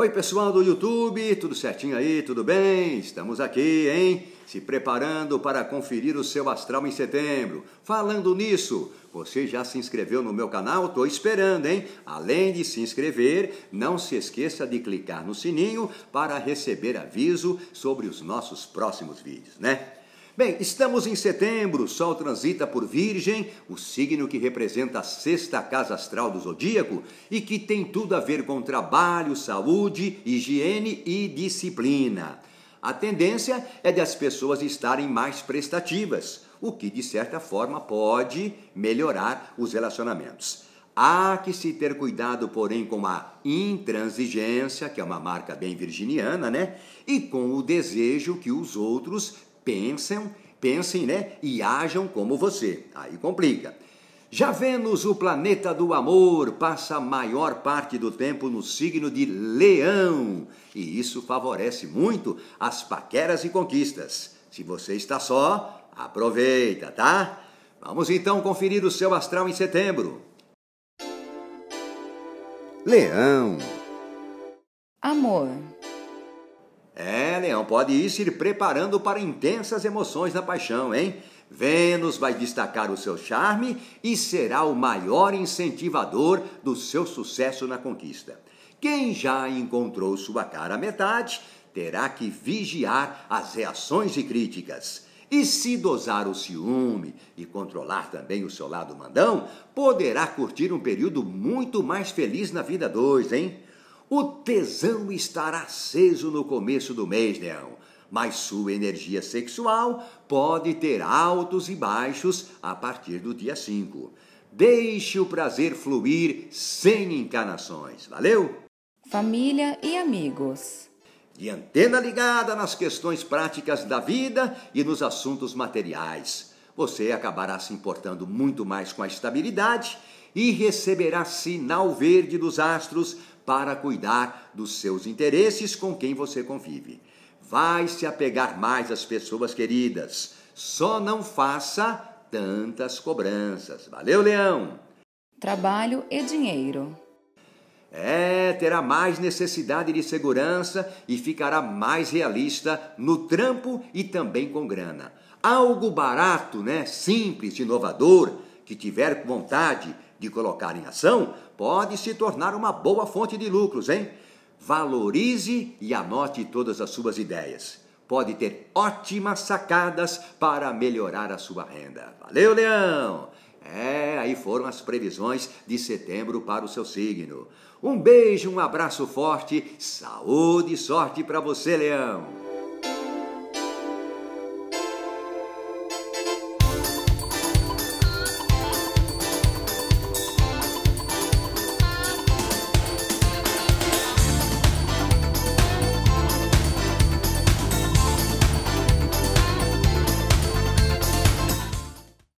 Oi, pessoal do YouTube, tudo certinho aí? Tudo bem? Estamos aqui, hein? Se preparando para conferir o seu astral em setembro. Falando nisso, você já se inscreveu no meu canal? Tô esperando, hein? Além de se inscrever, não se esqueça de clicar no sininho para receber aviso sobre os nossos próximos vídeos, né? Bem, estamos em setembro, o Sol transita por Virgem, o signo que representa a sexta casa astral do zodíaco e que tem tudo a ver com trabalho, saúde, higiene e disciplina. A tendência é das pessoas estarem mais prestativas, o que de certa forma pode melhorar os relacionamentos. Há que se ter cuidado, porém, com a intransigência, que é uma marca bem virginiana, né? E com o desejo que os outros pensem, pensem, né? E hajam como você. Aí complica. Já Vênus, o planeta do amor, passa a maior parte do tempo no signo de Leão, e isso favorece muito as paqueras e conquistas. Se você está só, aproveita, tá? Vamos então conferir o seu astral em setembro. Leão. Amor. É, Leão, pode ir se preparando para intensas emoções na paixão, hein? Vênus vai destacar o seu charme e será o maior incentivador do seu sucesso na conquista. Quem já encontrou sua cara à metade terá que vigiar as reações e críticas. E se dosar o ciúme e controlar também o seu lado mandão, poderá curtir um período muito mais feliz na vida dois, hein? O tesão estará aceso no começo do mês, Leão, mas sua energia sexual pode ter altos e baixos a partir do dia 5. Deixe o prazer fluir sem encarnações. Valeu? Família e amigos. De antena ligada nas questões práticas da vida e nos assuntos materiais. Você acabará se importando muito mais com a estabilidade e receberá sinal verde dos astros para cuidar dos seus interesses com quem você convive. Vai se apegar mais às pessoas queridas. Só não faça tantas cobranças. Valeu, Leão! Trabalho e dinheiro. É, terá mais necessidade de segurança e ficará mais realista no trampo e também com grana. Algo barato, né? Simples, inovador, que tiver vontade de colocar em ação pode se tornar uma boa fonte de lucros, hein? Valorize e anote todas as suas ideias. Pode ter ótimas sacadas para melhorar a sua renda. Valeu, Leão! É, aí foram as previsões de setembro para o seu signo. Um beijo, um abraço forte, saúde e sorte para você, Leão!